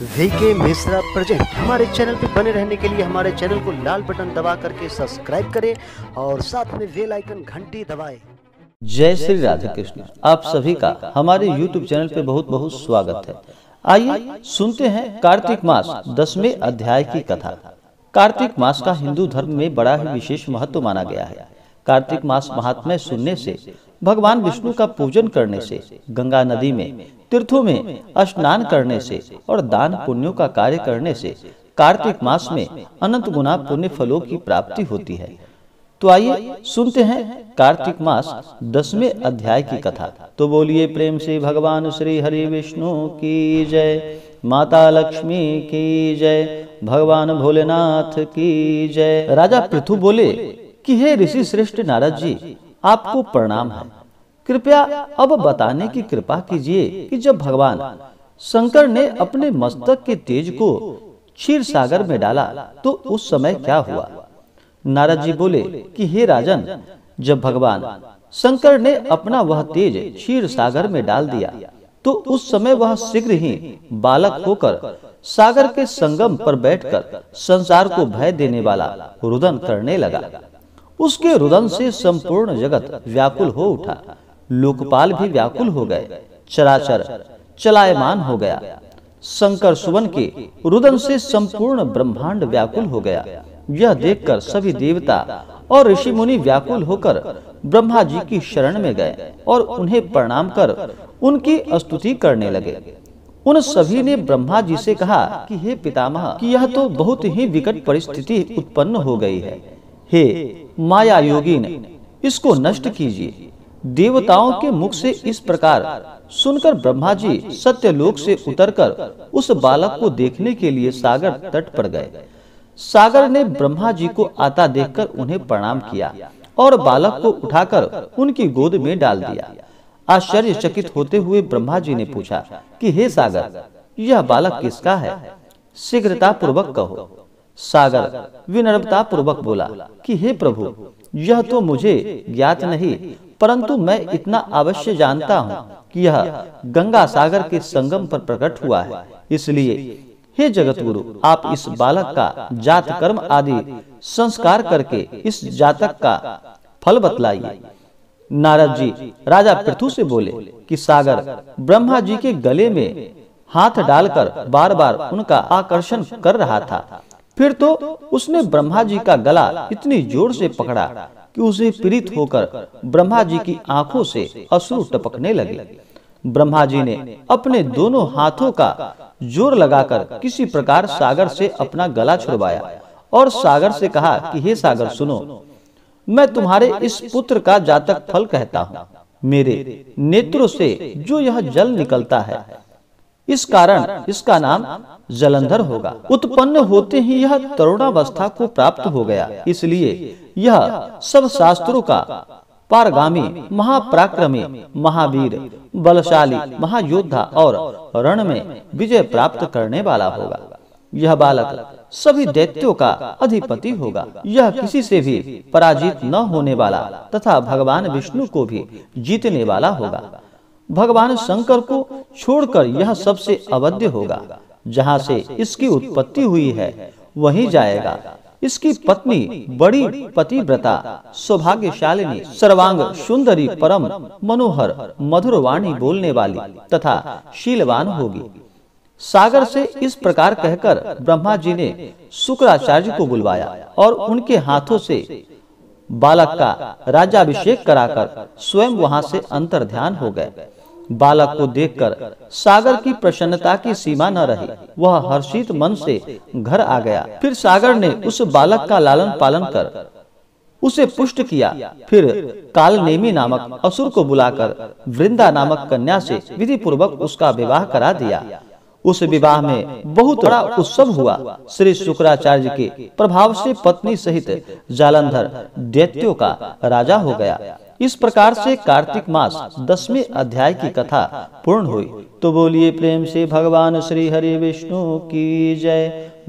VK Mishra present हमारे channel पर बने रहने के लिए हमारे चैनल को लाल बटन दबा करके सब्सक्राइब करें और साथ में बेल आइकन घंटी दबाएं। जय श्री राधे कृष्ण आप सभी का हमारे यूट्यूब चैनल पे बहुत बहुत स्वागत है आइए सुनते हैं कार्तिक मास दसवें अध्याय की कथा कार्तिक मास का हिंदू धर्म में बड़ा ही विशेष महत्व माना गया है कार्तिक मास महात्म्य सुनने से भगवान विष्णु का पूजन करने से गंगा नदी में तीर्थों में स्नान करने से और दान पुण्यों का कार्य करने से कार्तिक मास में अनंत गुना पुण्य फलों की प्राप्ति होती है तो आइए सुनते हैं कार्तिक मास दसवें अध्याय की कथा तो बोलिए प्रेम से भगवान श्री हरि विष्णु की जय माता लक्ष्मी की जय भगवान भोलेनाथ की जय राजा पृथु बोले कि हे ऋषि श्रेष्ठ नारद जी आपको प्रणाम है कृपया अब बताने की कृपा कीजिए कि जब भगवान शंकर ने अपने मस्तक के तेज को क्षीर सागर में डाला तो उस समय क्या हुआ नारद जी बोले कि हे राजन जब भगवान शंकर ने अपना वह तेज क्षीर सागर में डाल दिया तो उस समय वह शीघ्र ही बालक होकर सागर के संगम पर बैठकर संसार को भय देने वाला रुदन करने लगा उसके रुदन से संपूर्ण जगत व्याकुल हो उठा लोकपाल भी व्याकुल हो गए चराचर चलायमान हो गया शंकर सुवन के रुदन से संपूर्ण ब्रह्मांड व्याकुल हो गया यह देखकर सभी देवता और ऋषि मुनि व्याकुल होकर ब्रह्मा जी की शरण में गए और उन्हें प्रणाम कर उनकी स्तुति करने लगे उन सभी ने ब्रह्मा जी से कहा कि हे पितामह कि यह तो बहुत ही विकट परिस्थिति उत्पन्न हो गई है हे माया ने इसको नष्ट कीजिए देवताओं के मुख से इस प्रकार सुनकर ब्रह्मा जी सत्यलोक से उतरकर उस बालक को देखने के लिए सागर तट पर गए सागर ने ब्रह्मा जी को आता देखकर उन्हें प्रणाम किया और बालक को उठाकर उनकी गोद में डाल दिया आश्चर्यचकित होते हुए ब्रह्मा जी ने पूछा कि हे सागर यह बालक किसका है शीघ्रता पूर्वक कहो सागर विनम्रता पूर्वक बोला कि हे प्रभु यह तो, तो मुझे ज्ञात नहीं परंतु मैं इतना अवश्य जानता हूँ कि यह गंगा सागर के संगम पर प्रकट हुआ है इसलिए हे जगत गुरु आप इस बालक का जात कर्म आदि संस्कार करके इस जातक का फल बतलाइए नारद जी राजा पृथु से बोले कि सागर ब्रह्मा जी के गले में हाथ डालकर बार बार उनका आकर्षण कर रहा था फिर तो, तो उसने ब्रह्मा जी का गला इतनी जोर से पकड़ा कि उसे पीड़ित होकर ब्रह्मा जी की आंखों से अश्रु टपकने लगे ब्रह्मा जी ने अपने दोनों हाथों का जोर लगाकर किसी प्रकार सागर से अपना गला छुड़वाया और सागर से कहा कि हे सागर सुनो मैं तुम्हारे इस पुत्र का जातक फल कहता हूँ मेरे नेत्रों से जो यह जल निकलता है इस कारण इसका नाम जलंधर होगा उत्पन्न होते ही यह तरुणावस्था को प्राप्त हो गया इसलिए यह सब शास्त्रों का पारगामी महापराक्रमी महावीर बलशाली महायोद्धा और रण में विजय प्राप्त करने वाला होगा यह बालक सभी दैत्यों का अधिपति होगा यह किसी से भी पराजित न होने वाला तथा भगवान विष्णु को भी जीतने वाला होगा भगवान शंकर को छोड़कर यह सबसे अवध्य होगा जहाँ से इसकी उत्पत्ति हुई है वही जाएगा इसकी पत्नी बड़ी पतिव्रता सौभाग्यशालिनी सर्वांग सुंदरी परम मनोहर मधुर वाणी बोलने वाली तथा शीलवान होगी सागर से इस प्रकार कहकर ब्रह्मा जी ने शुक्राचार्य को बुलवाया और उनके हाथों से बालक का राजाभिषेक कराकर स्वयं वहां से अंतर ध्यान हो गए बालक को देखकर सागर की प्रसन्नता की सीमा न रही वह हर्षित मन से घर आ गया फिर सागर ने उस बालक का लालन पालन कर उसे पुष्ट किया फिर कालनेमी नामक असुर को बुलाकर वृंदा नामक कन्या से विधि पूर्वक उसका विवाह करा दिया उस विवाह में बहुत बड़ा उत्सव हुआ श्री शुक्राचार्य के प्रभाव से पत्नी सहित जालंधर दैत्यो का राजा हो गया इस प्रकार से कार्तिक मास दसवें अध्याय की कथा पूर्ण हुई तो बोलिए प्रेम से भगवान श्री हरि विष्णु की जय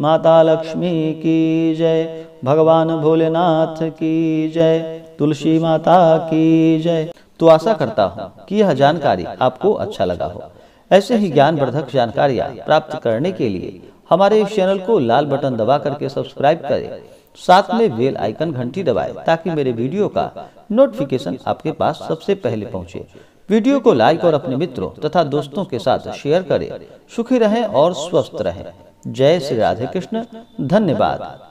माता लक्ष्मी की जय भगवान भोलेनाथ की जय तुलसी माता की जय तो आशा करता हूँ कि यह जानकारी आपको अच्छा लगा हो ऐसे ही ज्ञानवर्धक जानकारियाँ प्राप्त करने के लिए हमारे इस चैनल को लाल बटन दबा करके सब्सक्राइब करें साथ में बेल आइकन घंटी दबाएं ताकि मेरे वीडियो का नोटिफिकेशन आपके पास सबसे पहले पहुंचे। वीडियो को लाइक और अपने मित्रों तथा दोस्तों के साथ शेयर करें सुखी रहें और स्वस्थ रहें जय श्री राधे कृष्ण धन्यवाद